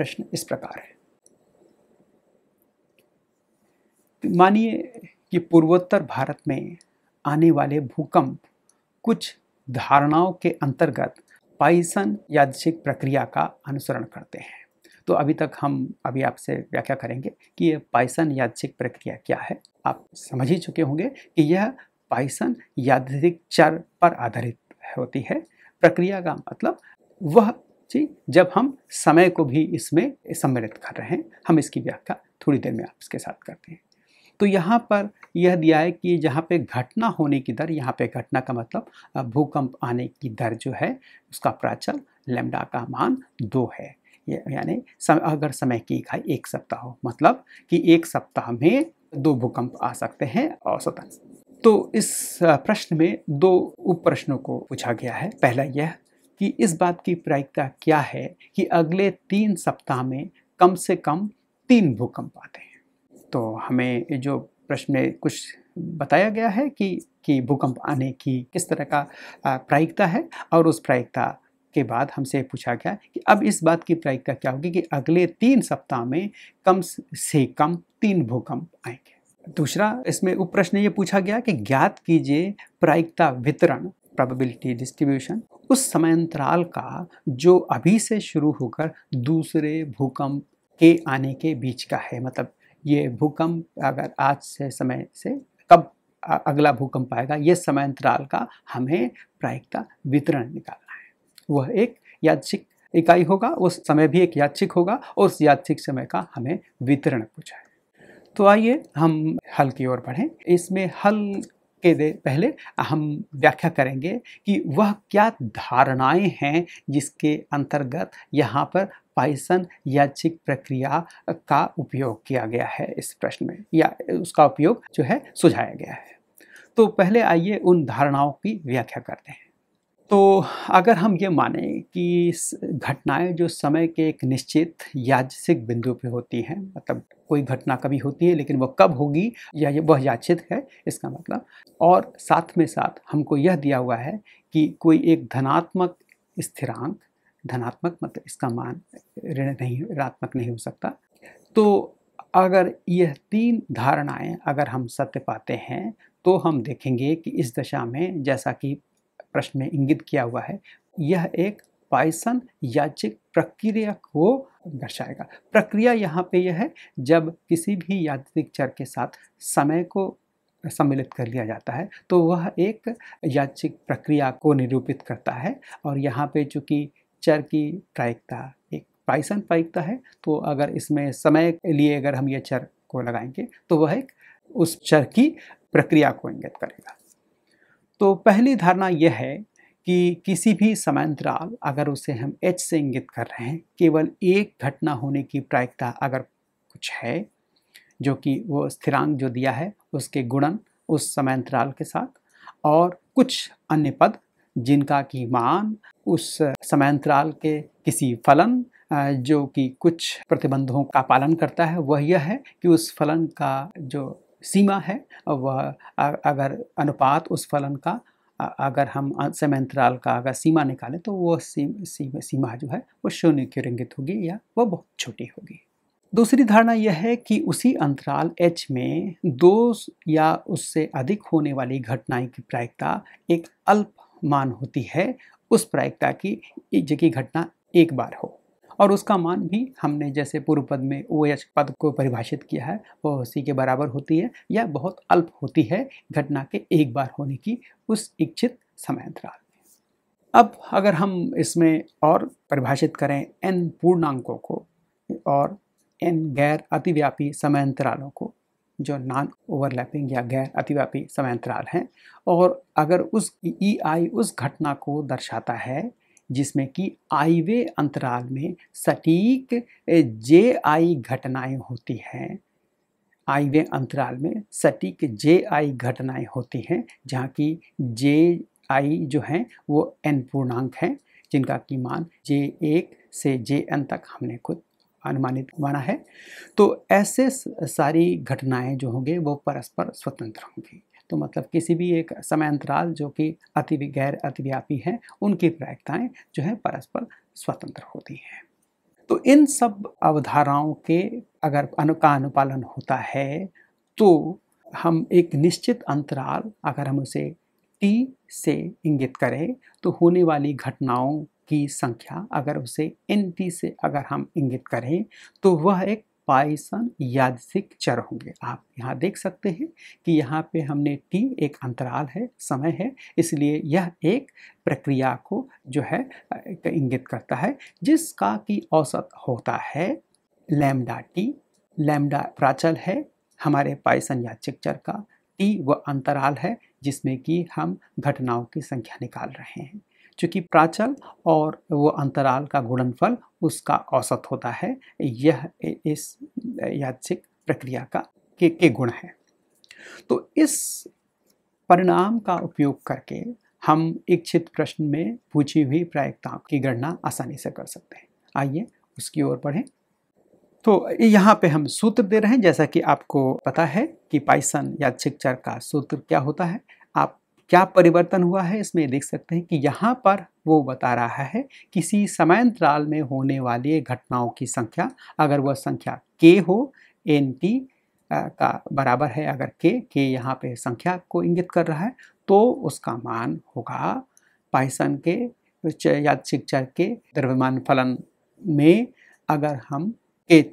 प्रश्न इस प्रकार है तो मानिए कि पूर्वोत्तर भारत में आने वाले भूकंप कुछ धारणाओं के अंतर्गत पाइसन यादृशिक प्रक्रिया का अनुसरण करते हैं तो अभी तक हम अभी आपसे व्याख्या करेंगे कि यह पाइसन यादृशिक प्रक्रिया क्या है आप समझ ही चुके होंगे कि यह पाइसन यादृशिक चर पर आधारित होती है प्रक्रिया का मतलब वह जी जब हम समय को भी इसमें सम्मिलित कर रहे हैं हम इसकी व्याख्या थोड़ी देर में आपके साथ करते हैं तो यहाँ पर यह दिया है कि जहाँ पे घटना होने की दर यहाँ पे घटना का मतलब भूकंप आने की दर जो है उसका प्राचल लेमडा का मान दो है यानी सम, अगर समय की इकाई एक सप्ताह हो मतलब कि एक सप्ताह में दो भूकंप आ सकते हैं औसतन तो इस प्रश्न में दो उप प्रश्नों को पूछा गया है पहला यह कि इस बात की प्रायिकता क्या है कि अगले तीन सप्ताह में कम से कम तीन भूकंप आते हैं तो हमें जो प्रश्न में कुछ बताया गया है कि कि भूकंप आने की किस तरह का प्रायिकता है और उस प्रायिकता के बाद हमसे पूछा गया कि अब इस बात की प्रायिकता क्या होगी कि अगले तीन सप्ताह में कम से कम तीन भूकंप आएंगे दूसरा इसमें उप प्रश्न ये पूछा गया कि ज्ञात कीजिए प्रायिकता वितरण प्रोबेबिलिटी डिस्ट्रीब्यूशन उस समय अंतराल का जो अभी से शुरू होकर दूसरे भूकंप के आने के बीच का है मतलब ये भूकंप अगर आज से समय से कब अगला भूकंप आएगा ये समय अंतराल का हमें प्रायिकता वितरण निकालना है वह एक यादचिक इकाई होगा उस समय भी एक यादचिक होगा और उस यादचिक समय का हमें वितरण पूछा है तो आइए हम हल की ओर बढ़ें इसमें हल के पहले हम व्याख्या करेंगे कि वह क्या धारणाएं हैं जिसके अंतर्गत यहाँ पर पाइसन याचिक प्रक्रिया का उपयोग किया गया है इस प्रश्न में या उसका उपयोग जो है सुझाया गया है तो पहले आइए उन धारणाओं की व्याख्या करते हैं तो अगर हम ये माने कि घटनाएं जो समय के एक निश्चित याचिक बिंदु पे होती हैं मतलब कोई घटना कभी होती है लेकिन वह कब होगी या ये वह याचित है इसका मतलब और साथ में साथ हमको यह दिया हुआ है कि कोई एक धनात्मक स्थिरांक धनात्मक मतलब इसका मान ऋण नहीं ऋणात्मक नहीं हो सकता तो अगर यह तीन धारणाएं अगर हम सत्य पाते हैं तो हम देखेंगे कि इस दशा में जैसा कि प्रश्न में इंगित किया हुआ है यह एक पायसन याचिक प्रक्रिया को दर्शाएगा प्रक्रिया यहाँ पे यह है जब किसी भी यात्रिक चर के साथ समय को सम्मिलित कर लिया जाता है तो वह एक याचिक प्रक्रिया को निरूपित करता है और यहाँ पे चूँकि चर की प्रायिकता एक पाइसन प्रायिकता है तो अगर इसमें समय के लिए अगर हम यह चर को लगाएंगे तो वह एक उस चर की प्रक्रिया को इंगित करेगा तो पहली धारणा यह है कि किसी भी समांतराल अगर उसे हम एच से इंगित कर रहे हैं केवल एक घटना होने की प्रायिकता अगर कुछ है जो कि वो स्थिरांक जो दिया है उसके गुणन उस समांतराल के साथ और कुछ अन्य पद जिनका की मान उस समांतराल के किसी फलन जो कि कुछ प्रतिबंधों का पालन करता है वह यह है कि उस फलन का जो सीमा है वह अगर अनुपात उस फलन का अगर हम समय अंतराल का अगर सीमा निकालें तो वो सीमा, सीमा, सीमा जो है वो शून्य की रंगित होगी या वह बहुत छोटी होगी दूसरी धारणा यह है कि उसी अंतराल एच में दो या उससे अधिक होने वाली घटनाएं की प्रायिकता एक अल्प मान होती है उस प्रायिकता की जबकि घटना एक बार हो और उसका मान भी हमने जैसे पूर्व पद में ओ एच पद को परिभाषित किया है वह उसी के बराबर होती है या बहुत अल्प होती है घटना के एक बार होने की उस इच्छित समय अंतराल में अब अगर हम इसमें और परिभाषित करें एन पूर्णांकों को और एन गैर अतिव्यापी समय अंतरालों को जो नॉन ओवरलैपिंग या गैर अतिव्यापी अंतराल हैं और अगर उस ई आई उस घटना को दर्शाता है जिसमें कि आईवे अंतराल में सटीक जे आई घटनाएं होती हैं आईवे अंतराल में सटीक जे आई घटनाएं होती हैं जहाँ की जे आई जो हैं वो एन पूर्णांक हैं जिनका की मान जे एक से जे एन तक हमने खुद अनुमानित माना है तो ऐसे सारी घटनाएं जो होंगे वो परस्पर स्वतंत्र होंगी तो मतलब किसी भी एक समय अंतराल जो कि अति गैर अतिव्यापी हैं उनकी प्रायिकताएँ जो है परस्पर स्वतंत्र होती हैं तो इन सब अवधाराओं के अगर अनु का अनुपालन होता है तो हम एक निश्चित अंतराल अगर हम उसे टी से इंगित करें तो होने वाली घटनाओं की संख्या अगर उसे एन टी से अगर हम इंगित करें तो वह एक पाइसन यादसिक चर होंगे आप यहाँ देख सकते हैं कि यहाँ पे हमने टी एक अंतराल है समय है इसलिए यह एक प्रक्रिया को जो है इंगित करता है जिसका कि औसत होता है लैम्डा टी लैम्डा प्राचल है हमारे पाइसन यादसिक चर का टी वह अंतराल है जिसमें कि हम घटनाओं की संख्या निकाल रहे हैं चूँकि प्राचल और वो अंतराल का गुणनफल उसका औसत होता है यह इस याचिक प्रक्रिया का के, के गुण है तो इस परिणाम का उपयोग करके हम इच्छित प्रश्न में पूछी हुई प्रायिकता की गणना आसानी से कर सकते हैं आइए उसकी ओर बढ़ें तो यहाँ पे हम सूत्र दे रहे हैं जैसा कि आपको पता है कि पाइसन या चर का सूत्र क्या होता है क्या परिवर्तन हुआ है इसमें देख सकते हैं कि यहाँ पर वो बता रहा है किसी समय अंतराल में होने वाली घटनाओं की संख्या अगर वह संख्या के हो एन टी का बराबर है अगर के के यहाँ पे संख्या को इंगित कर रहा है तो उसका मान होगा पाइसन के या चर के द्रव्यमान फलन में अगर हम के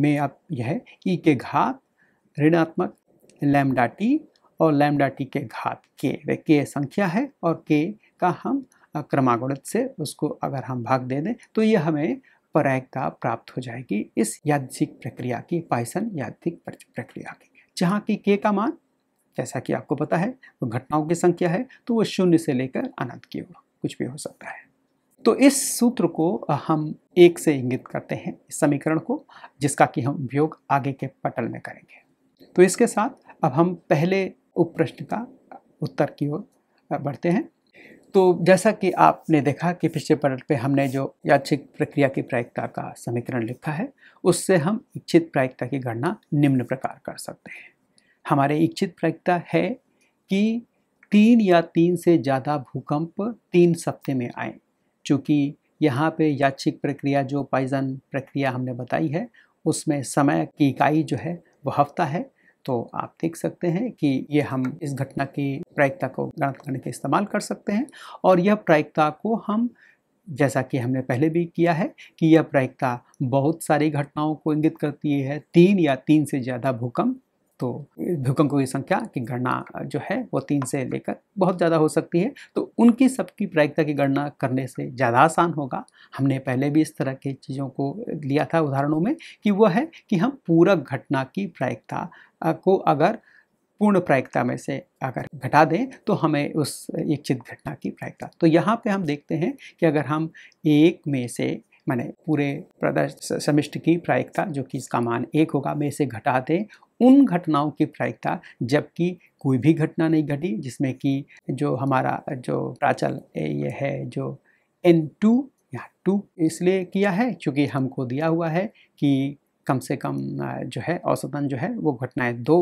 में आप यह ई e के घात ऋणात्मक लैमडा टी और लैमडा टी के घात के वे के संख्या है और के का हम क्रमागुणित से उसको अगर हम भाग दे दें तो ये हमें परायता प्राप्त हो जाएगी इस यादिक प्रक्रिया की पाइसन यादिक प्रक्रिया की जहाँ की के का मान जैसा कि आपको पता है वो तो घटनाओं की संख्या है तो वो शून्य से लेकर अनंत की ओर कुछ भी हो सकता है तो इस सूत्र को हम एक से इंगित करते हैं इस समीकरण को जिसका कि हम उपयोग आगे के पटल में करेंगे तो इसके साथ अब हम पहले उप प्रश्न का उत्तर की ओर बढ़ते हैं तो जैसा कि आपने देखा कि पिछले पलट पे हमने जो याचिक प्रक्रिया की प्रायिकता का समीकरण लिखा है उससे हम इच्छित प्रायिकता की गणना निम्न प्रकार कर सकते हैं हमारे इच्छित प्रायिकता है कि तीन या तीन से ज़्यादा भूकंप तीन सप्ते में आए चूँकि यहाँ पे याचिक प्रक्रिया जो पाइजन प्रक्रिया हमने बताई है उसमें समय की इकाई जो है वह हफ्ता है तो आप देख सकते हैं कि ये हम इस घटना की प्रायिकता को गणित करने के इस्तेमाल कर सकते हैं और यह प्रायिकता को हम जैसा कि हमने पहले भी किया है कि यह प्रायिकता बहुत सारी घटनाओं को इंगित करती है तीन या तीन से ज़्यादा भूकंप तो भूकंपों की संख्या की गणना जो है वो तीन से लेकर बहुत ज़्यादा हो सकती है तो उनकी सबकी प्रायिकता की गणना करने से ज़्यादा आसान होगा हमने पहले भी इस तरह की चीज़ों को लिया था उदाहरणों में कि वह है कि हम पूरक घटना की प्रायिकता को अगर पूर्ण प्रायिकता में से अगर घटा दें तो हमें उस इच्छित घटना की प्रायिकता तो यहाँ पे हम देखते हैं कि अगर हम एक में से मैंने पूरे प्रदर्श समिष्ट की प्रायिकता जो कि इसका मान एक होगा में से घटा दें उन घटनाओं की प्रायिकता जबकि कोई भी घटना नहीं घटी जिसमें कि जो हमारा जो प्राचल ये है जो एन टू या टू इसलिए किया है क्योंकि हमको दिया हुआ है कि कम से कम जो है औसतन जो है वो घटनाएं दो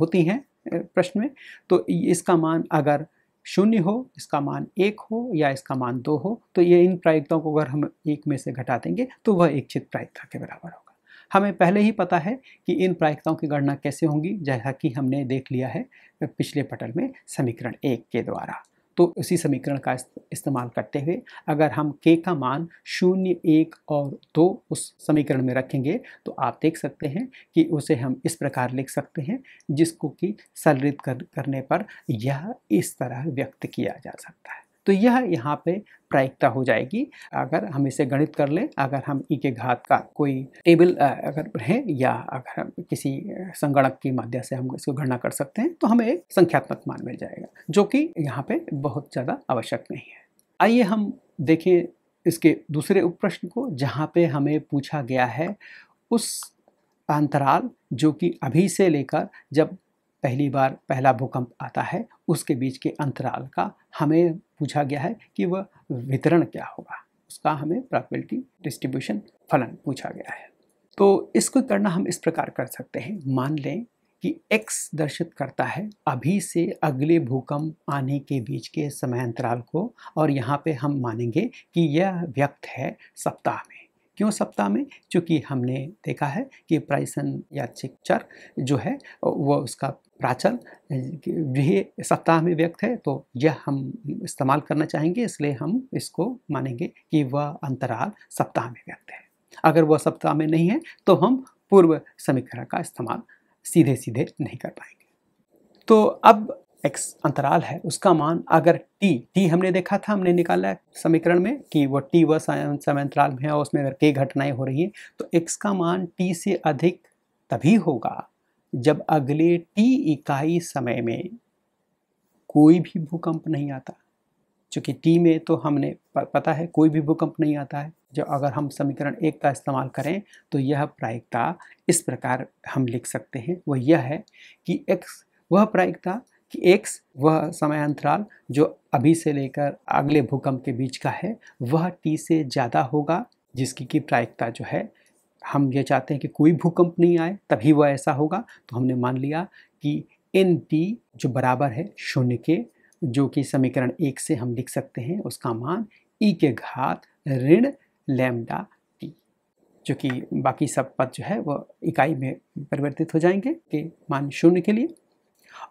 होती हैं प्रश्न में तो इसका मान अगर शून्य हो इसका मान एक हो या इसका मान दो हो तो ये इन प्रायिकताओं को अगर हम एक में से घटा देंगे तो वह एक चित प्रायिकता के बराबर हो हमें पहले ही पता है कि इन प्रायिकताओं की गणना कैसे होंगी जैसा कि हमने देख लिया है पिछले पटल में समीकरण एक के द्वारा तो उसी समीकरण का इस्तेमाल करते हुए अगर हम k का मान शून्य एक और दो उस समीकरण में रखेंगे तो आप देख सकते हैं कि उसे हम इस प्रकार लिख सकते हैं जिसको कि सरलित कर, करने पर यह इस तरह व्यक्त किया जा सकता है तो यह यहाँ पे प्रायिकता हो जाएगी अगर हम इसे गणित कर लें अगर हम ई e के घात का कोई टेबल अगर है या अगर हम किसी संगणक की माध्यम से हम इसको गणना कर सकते हैं तो हमें एक संख्यात्मक मान मिल जाएगा जो कि यहाँ पे बहुत ज़्यादा आवश्यक नहीं है आइए हम देखें इसके दूसरे प्रश्न को जहाँ पे हमें पूछा गया है उस अंतराल जो कि अभी से लेकर जब पहली बार पहला भूकंप आता है उसके बीच के अंतराल का हमें पूछा गया है कि वह वितरण क्या होगा उसका हमें प्रॉपर्टी डिस्ट्रीब्यूशन फलन पूछा गया है तो इसको करना हम इस प्रकार कर सकते हैं मान लें कि x दर्शित करता है अभी से अगले भूकंप आने के बीच के समय अंतराल को और यहाँ पे हम मानेंगे कि यह व्यक्त है सप्ताह में क्यों सप्ताह में क्योंकि हमने देखा है कि प्राइसन या चिक्चर जो है वह उसका प्राचल भी सप्ताह में व्यक्त है तो यह हम इस्तेमाल करना चाहेंगे इसलिए हम इसको मानेंगे कि वह अंतराल सप्ताह में व्यक्त है अगर वह सप्ताह में नहीं है तो हम पूर्व समीकरण का इस्तेमाल सीधे सीधे नहीं कर पाएंगे तो अब एक्स अंतराल है उसका मान अगर टी टी हमने देखा था हमने निकाला है समीकरण में कि वो टी वह समय अंतराल में है और उसमें अगर कई घटनाएं हो रही हैं तो एक्स का मान टी से अधिक तभी होगा जब अगले टी इकाई समय में कोई भी भूकंप नहीं आता चूँकि टी में तो हमने पता है कोई भी भूकंप नहीं आता है जो अगर हम समीकरण एक का इस्तेमाल करें तो यह प्रायिकता इस प्रकार हम लिख सकते हैं वह यह है कि एक्स वह प्रायिकता कि एक्स वह समय अंतराल जो अभी से लेकर अगले भूकंप के बीच का है वह टी से ज़्यादा होगा जिसकी की प्रायिकता जो है हम ये चाहते हैं कि कोई भूकंप नहीं आए तभी वह ऐसा होगा तो हमने मान लिया कि एन टी जो बराबर है शून्य के जो कि समीकरण एक से हम लिख सकते हैं उसका मान ई के घात ऋण लैम्डा टी जो कि बाकी सब पद जो है वह इकाई में परिवर्तित हो जाएंगे के मान शून्य के लिए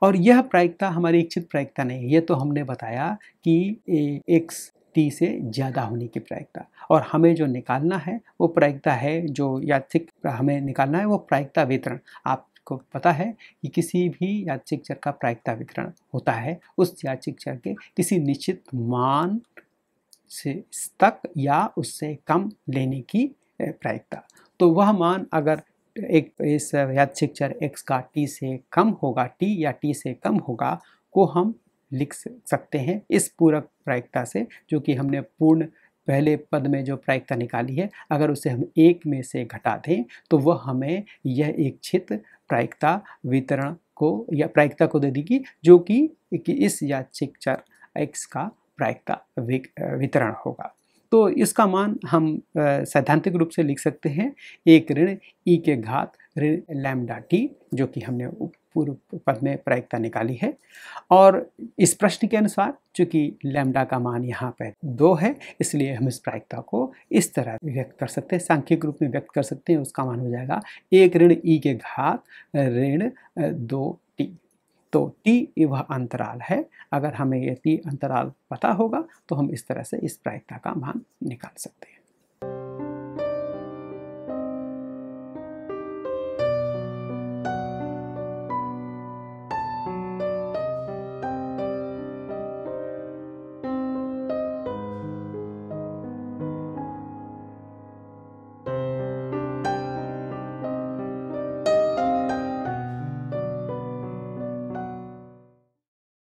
और यह प्रायिकता हमारी इच्छित प्रायिकता नहीं है ये तो हमने बताया कि एक्स टी से ज़्यादा होने की प्रायिकता और हमें जो निकालना है वो प्रायिकता है जो यात्रिक हमें निकालना है वो प्रायिकता वितरण आपको पता है कि किसी भी यादचिक चर का प्रायिकता वितरण होता है उस यादचिक चर के किसी निश्चित मान से तक या उससे कम लेने की प्रायिकता तो वह मान अगर एक तो इस चर एक्स का टी से कम होगा टी या टी से कम होगा को हम लिख सकते हैं इस पूरक प्रायिकता से जो कि हमने पूर्ण पहले पद में जो प्रायिकता निकाली है अगर उसे हम एक में से घटा दें तो वह हमें यह इच्छित प्रायिकता वितरण को या प्रायिकता को दे देगी जो कि इस यादशिक चर एक्स का प्रायिकता वितरण होगा तो इसका मान हम सैद्धांतिक रूप से लिख सकते हैं एक ऋण ई के घात ऋण लैमडा टी जो कि हमने पूर्व पद में प्रायिकता निकाली है और इस प्रश्न के अनुसार चूंकि लैमडा का मान यहाँ पर दो है इसलिए हम इस प्रायिकता को इस तरह व्यक्त कर सकते हैं सांख्यिक रूप में व्यक्त कर सकते हैं उसका मान हो जाएगा एक ऋण ई के घात ऋण दो टी तो टी ये वह अंतराल है अगर हमें ये टी अंतराल पता होगा तो हम इस तरह से इस प्रायिकता का मान निकाल सकते हैं